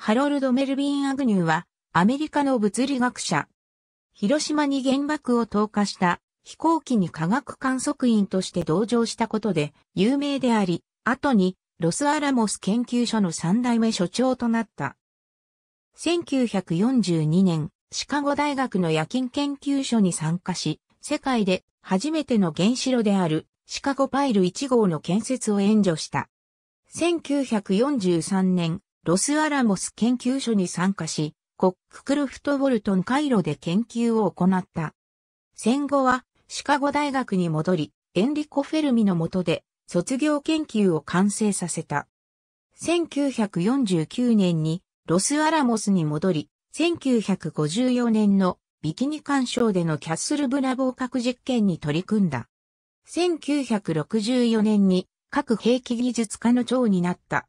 ハロルド・メルビン・アグニューは、アメリカの物理学者。広島に原爆を投下した飛行機に科学観測員として同乗したことで有名であり、後にロスアラモス研究所の三代目所長となった。1942年、シカゴ大学の夜勤研究所に参加し、世界で初めての原子炉であるシカゴパイル1号の建設を援助した。1943年、ロスアラモス研究所に参加し、コッククルフト・ウォルトン回路で研究を行った。戦後はシカゴ大学に戻り、エンリコ・フェルミの下で卒業研究を完成させた。1949年にロスアラモスに戻り、1954年のビキニ干渉でのキャッスルブラボー核実験に取り組んだ。1964年に核兵器技術家の長になった。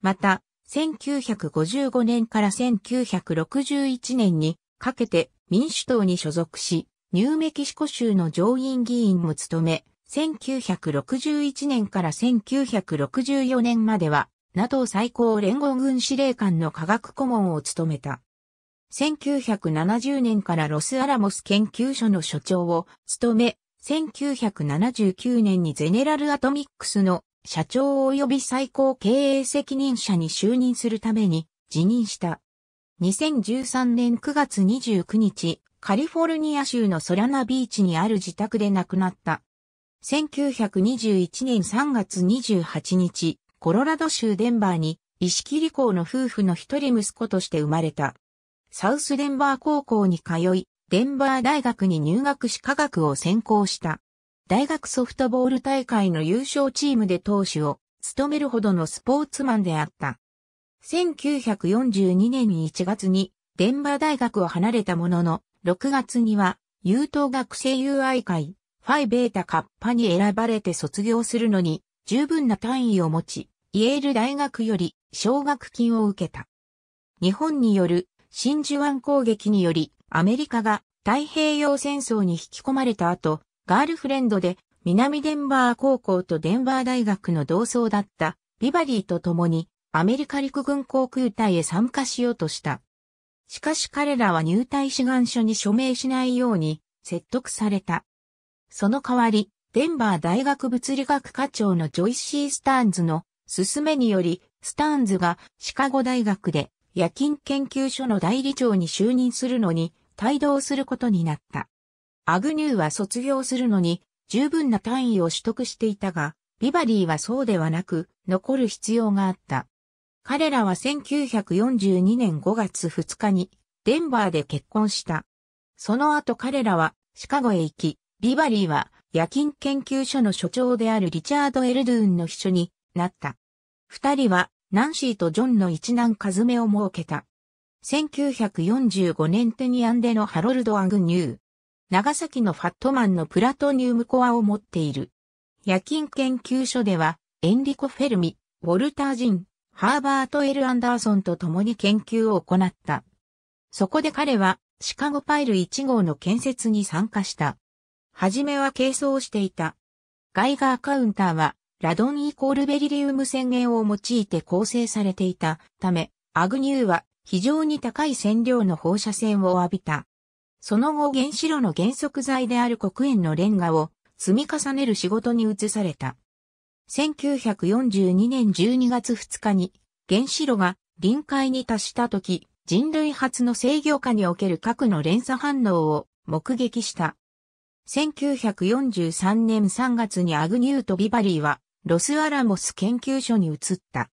また、1955年から1961年にかけて民主党に所属し、ニューメキシコ州の上院議員も務め、1961年から1964年までは、NATO 最高連合軍司令官の科学顧問を務めた。1970年からロスアラモス研究所の所長を務め、1979年にゼネラルアトミックスの社長及び最高経営責任者に就任するために辞任した。2013年9月29日、カリフォルニア州のソラナビーチにある自宅で亡くなった。1921年3月28日、コロラド州デンバーに、石切工の夫婦の一人息子として生まれた。サウスデンバー高校に通い、デンバー大学に入学し科学を専攻した。大学ソフトボール大会の優勝チームで投手を務めるほどのスポーツマンであった。1942年に1月にデンバー大学を離れたものの、6月には優等学生友愛会、ファイベータカッパに選ばれて卒業するのに十分な単位を持ち、イエール大学より奨学金を受けた。日本による真珠湾攻撃によりアメリカが太平洋戦争に引き込まれた後、ガールフレンドで南デンバー高校とデンバー大学の同窓だったビバリーと共にアメリカ陸軍航空隊へ参加しようとした。しかし彼らは入隊志願書に署名しないように説得された。その代わり、デンバー大学物理学課長のジョイシー・スターンズの勧めにより、スターンズがシカゴ大学で夜勤研究所の代理長に就任するのに帯同することになった。アグニューは卒業するのに十分な単位を取得していたが、ビバリーはそうではなく、残る必要があった。彼らは1942年5月2日に、デンバーで結婚した。その後彼らは、シカゴへ行き、ビバリーは、夜勤研究所の所長であるリチャード・エルドゥーンの秘書になった。二人は、ナンシーとジョンの一男カズメを設けた。1945年テニアンでのハロルド・アグニュー、長崎のファットマンのプラトニウムコアを持っている。夜勤研究所では、エンリコ・フェルミ、ウォルター・ジン、ハーバート・エル・アンダーソンと共に研究を行った。そこで彼は、シカゴパイル1号の建設に参加した。はじめは軽装していた。ガイガーカウンターは、ラドンイコールベリリウム宣言を用いて構成されていたため、アグニューは非常に高い線量の放射線を浴びた。その後原子炉の原則材である黒鉛のレンガを積み重ねる仕事に移された。1942年12月2日に原子炉が臨界に達した時、人類初の制御下における核の連鎖反応を目撃した。1943年3月にアグニュート・ビバリーはロスアラモス研究所に移った。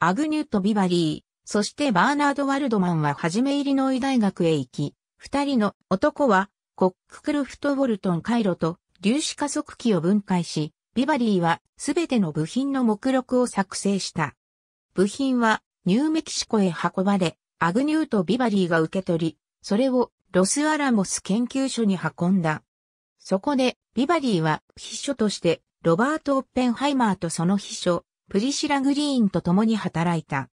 アグニュート・ビバリー、そしてバーナード・ワルドマンは初め入りノイ大学へ行き、二人の男は、コッククルフトウォルトン回路と粒子加速器を分解し、ビバリーはすべての部品の目録を作成した。部品はニューメキシコへ運ばれ、アグニューとビバリーが受け取り、それをロスアラモス研究所に運んだ。そこで、ビバリーは秘書として、ロバート・オッペンハイマーとその秘書、プリシラ・グリーンと共に働いた。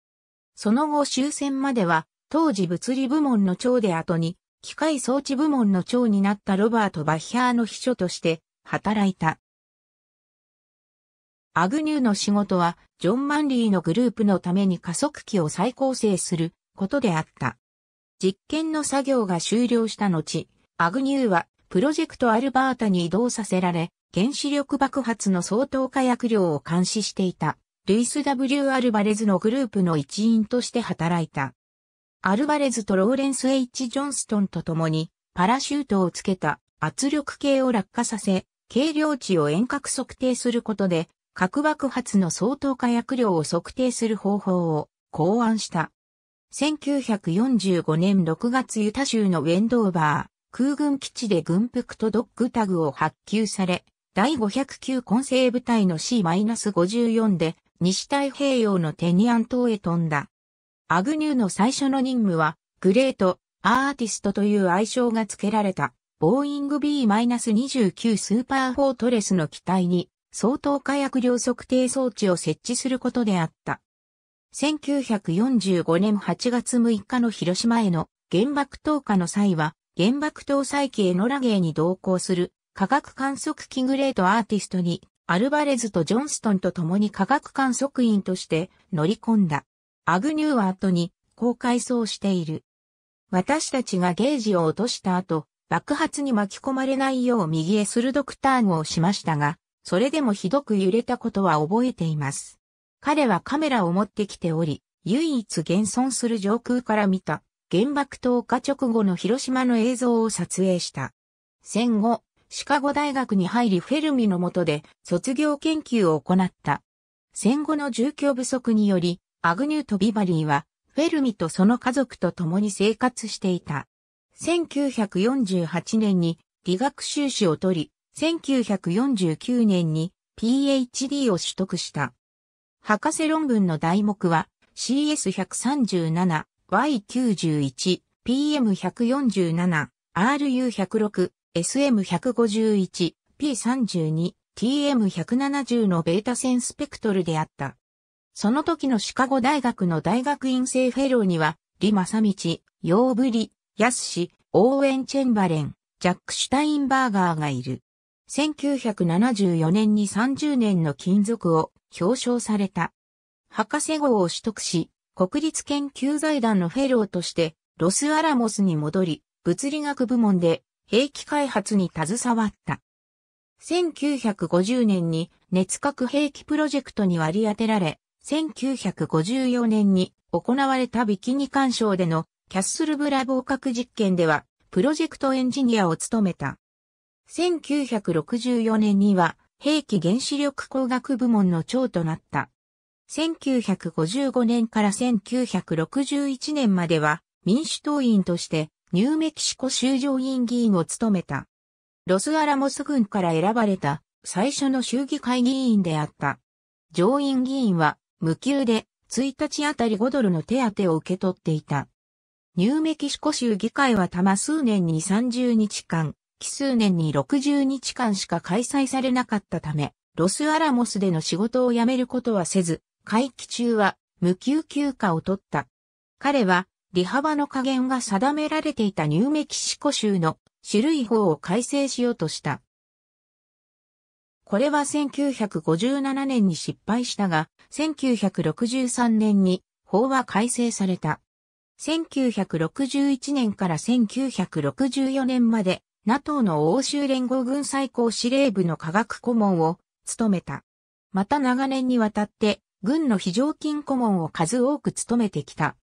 その後終戦までは、当時物理部門の長で後に、機械装置部門の長になったロバート・バッヒャーの秘書として働いた。アグニューの仕事は、ジョン・マンリーのグループのために加速器を再構成することであった。実験の作業が終了した後、アグニューはプロジェクトアルバータに移動させられ、原子力爆発の相当化薬量を監視していた、ルイス・ W・ アルバレズのグループの一員として働いた。アルバレズとローレンス・ H・ ジョンストンと共に、パラシュートをつけた圧力計を落下させ、軽量値を遠隔測定することで、核爆発の相当火薬量を測定する方法を考案した。1945年6月ユタ州のウェンドーバー、空軍基地で軍服とドッグタグを発給され、第509混成部隊の C-54 で西太平洋のテニアン島へ飛んだ。アグニューの最初の任務は、グレート、アーティストという愛称が付けられた、ボーイング B-29 スーパーフォートレスの機体に、相当火薬量測定装置を設置することであった。1945年8月6日の広島への原爆投下の際は、原爆搭載機へノラゲーに同行する科学観測機グレートアーティストにアルバレズとジョンストンと共に科学観測員として乗り込んだ。アグニューは後に、こう回想している。私たちがゲージを落とした後、爆発に巻き込まれないよう右へ鋭くターンをしましたが、それでもひどく揺れたことは覚えています。彼はカメラを持ってきており、唯一現存する上空から見た原爆投下直後の広島の映像を撮影した。戦後、シカゴ大学に入りフェルミの下で卒業研究を行った。戦後の住居不足により、アグニュート・ビバリーは、フェルミとその家族と共に生活していた。1948年に理学修士を取り、1949年に PhD を取得した。博士論文の題目は CS137、Y91、PM147、RU106、SM151、P32、TM170 のベータ線スペクトルであった。その時のシカゴ大学の大学院生フェローには、リ・マサミチ、ヨーブリ、ヤスシ、オーウェン・チェンバレン、ジャック・シュタインバーガーがいる。1974年に30年の金属を表彰された。博士号を取得し、国立研究財団のフェローとして、ロスアラモスに戻り、物理学部門で兵器開発に携わった。1950年に熱核兵器プロジェクトに割り当てられ、1954年に行われたビキニ干渉でのキャッスルブラ合格実験ではプロジェクトエンジニアを務めた。1964年には兵器原子力工学部門の長となった。1955年から1961年までは民主党員としてニューメキシコ州上院議員を務めた。ロスアラモス軍から選ばれた最初の衆議会議員であった。上院議員は無給で1日あたり5ドルの手当を受け取っていた。ニューメキシコ州議会は多摩数年に30日間、奇数年に60日間しか開催されなかったため、ロスアラモスでの仕事を辞めることはせず、会期中は無給休暇を取った。彼は、利幅の加減が定められていたニューメキシコ州の種類法を改正しようとした。これは1957年に失敗したが、1963年に法は改正された。1961年から1964年まで NATO の欧州連合軍最高司令部の科学顧問を務めた。また長年にわたって軍の非常勤顧問を数多く務めてきた。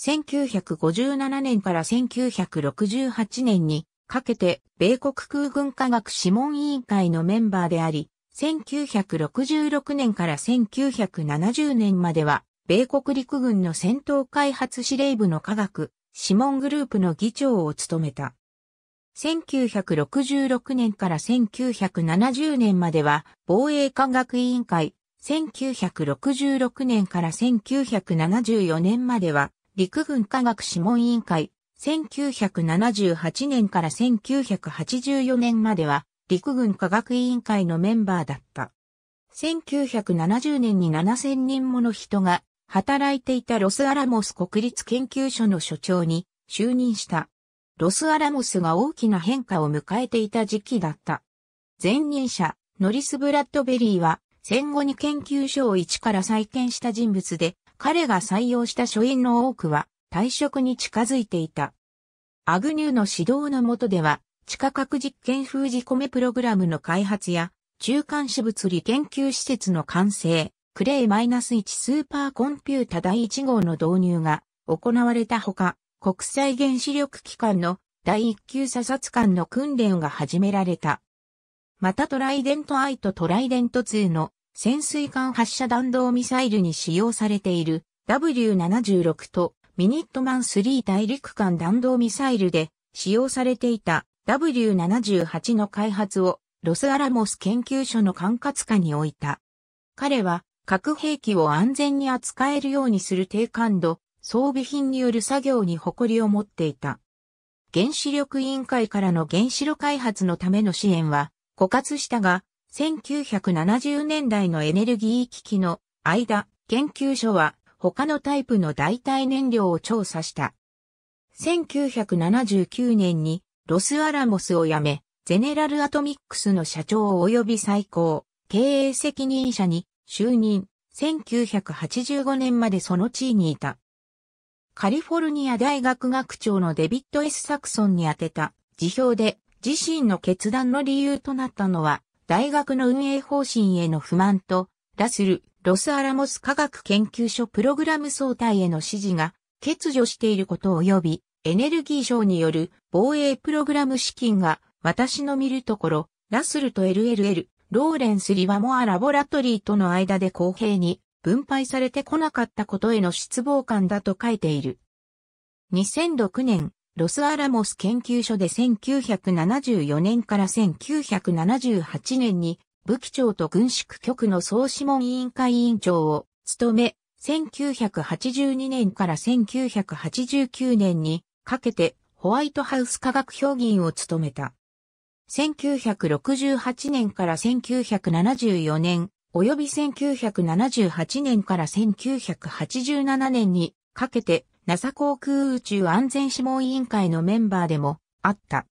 1957年から1968年にかけて、米国空軍科学諮問委員会のメンバーであり、1966年から1970年までは、米国陸軍の戦闘開発司令部の科学、諮問グループの議長を務めた。1966年から1970年までは、防衛科学委員会、1966年から1974年までは、陸軍科学諮問委員会、1978年から1984年までは陸軍科学委員会のメンバーだった。1970年に7000人もの人が働いていたロスアラモス国立研究所の所長に就任した。ロスアラモスが大きな変化を迎えていた時期だった。前任者、ノリス・ブラッドベリーは戦後に研究所を一から再建した人物で、彼が採用した書院の多くは退職に近づいていた。アグニューの指導の下では、地下核実験封じ込めプログラムの開発や、中間子物理研究施設の完成、クレイ -1 スーパーコンピュータ第1号の導入が行われたほか、国際原子力機関の第1級査察官の訓練が始められた。またトライデント I とトライデント2の潜水艦発射弾道ミサイルに使用されている W76 とミニットマン3大陸間弾道ミサイルで使用されていた W78 の開発をロスアラモス研究所の管轄下に置いた。彼は核兵器を安全に扱えるようにする低感度、装備品による作業に誇りを持っていた。原子力委員会からの原子炉開発のための支援は枯渇したが、1970年代のエネルギー危機の間、研究所は他のタイプの代替燃料を調査した。1979年にロスアラモスを辞め、ゼネラルアトミックスの社長及び最高経営責任者に就任、1985年までその地位にいた。カリフォルニア大学学長のデビッド・ S・ サクソンに宛てた辞表で自身の決断の理由となったのは大学の運営方針への不満とラスルロスアラモス科学研究所プログラム総体への指示が欠如していること及び、エネルギー省による防衛プログラム資金が私の見るところ、ラスルと LLL、ローレンス・リワモア・ラボラトリーとの間で公平に分配されてこなかったことへの失望感だと書いている。2006年、ロスアラモス研究所で1974年から1978年に武器庁と軍縮局の総諮問委員会委員長を務め、1982年から1989年にかけてホワイトハウス科学評議員を務めた。1968年から1974年、及び1978年から1987年にかけて NASA 航空宇宙安全諮問委員会のメンバーでもあった。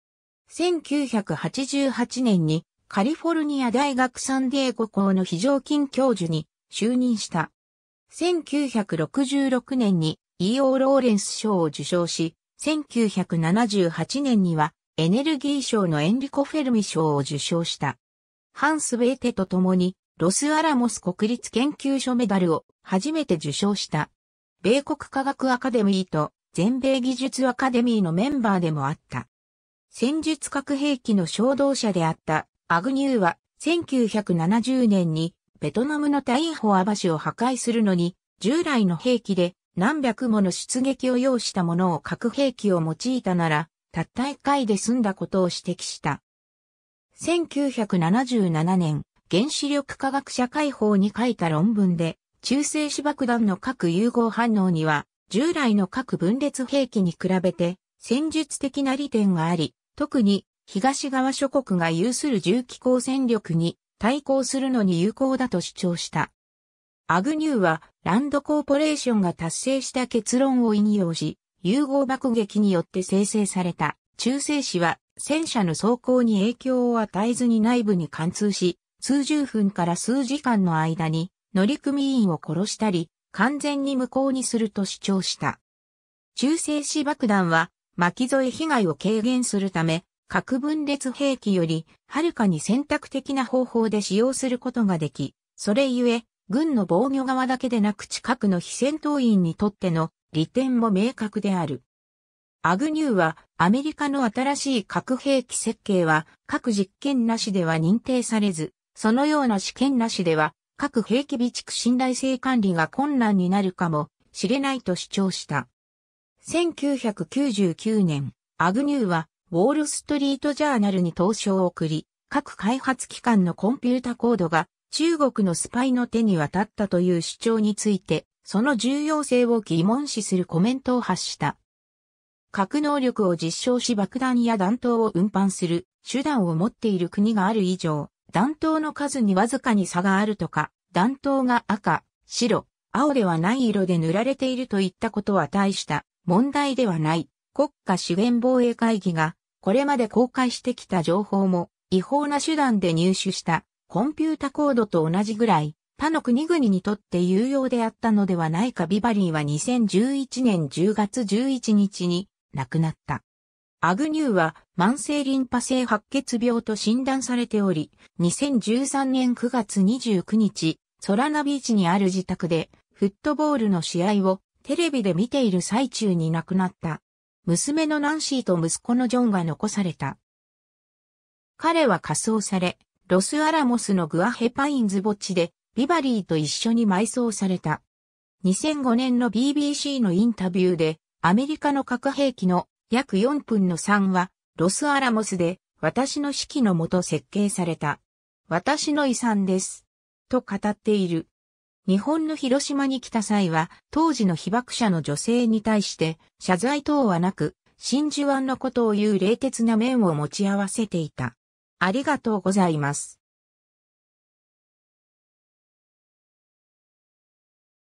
1988年にカリフォルニア大学サンディエゴ校の非常勤教授に就任した。1966年に E.O. ローレンス賞を受賞し、1978年にはエネルギー賞のエンリコ・フェルミ賞を受賞した。ハンス・ベーテと共にロスアラモス国立研究所メダルを初めて受賞した。米国科学アカデミーと全米技術アカデミーのメンバーでもあった。戦術核兵器の衝動者であったアグニューは1970年にベトナムのタインホア橋を破壊するのに従来の兵器で何百もの出撃を要したものを核兵器を用いたならたった一回で済んだことを指摘した。1977年原子力科学者解放に書いた論文で中性子爆弾の核融合反応には従来の核分裂兵器に比べて戦術的な利点があり特に東側諸国が有する重機構戦力に対抗するのに有効だと主張した。アグニューはランドコーポレーションが達成した結論を引用し、融合爆撃によって生成された中性子は戦車の走行に影響を与えずに内部に貫通し、数十分から数時間の間に乗組員を殺したり、完全に無効にすると主張した。中性子爆弾は巻き添え被害を軽減するため、核分裂兵器より、はるかに選択的な方法で使用することができ、それゆえ、軍の防御側だけでなく近くの非戦闘員にとっての利点も明確である。アグニューは、アメリカの新しい核兵器設計は、核実験なしでは認定されず、そのような試験なしでは、核兵器備蓄信頼性管理が困難になるかもしれないと主張した。1999年、アグニューはウォールストリートジャーナルに投書を送り、各開発機関のコンピュータコードが中国のスパイの手に渡ったという主張について、その重要性を疑問視するコメントを発した。核能力を実証し爆弾や弾頭を運搬する手段を持っている国がある以上、弾頭の数にわずかに差があるとか、弾頭が赤、白、青ではない色で塗られているといったことは大した問題ではない。国家資源防衛会議が、これまで公開してきた情報も、違法な手段で入手したコンピュータコードと同じぐらい、他の国々にとって有用であったのではないかビバリーは2011年10月11日に亡くなった。アグニューは慢性リンパ性白血病と診断されており、2013年9月29日、ソラナビーチにある自宅でフットボールの試合をテレビで見ている最中に亡くなった。娘のナンシーと息子のジョンが残された。彼は火葬され、ロスアラモスのグアヘパインズ墓地で、ビバリーと一緒に埋葬された。2005年の BBC のインタビューで、アメリカの核兵器の約4分の3は、ロスアラモスで、私の指揮のもと設計された。私の遺産です。と語っている。日本の広島に来た際は、当時の被爆者の女性に対して、謝罪等はなく、真珠湾のことを言う冷徹な面を持ち合わせていた。ありがとうございます。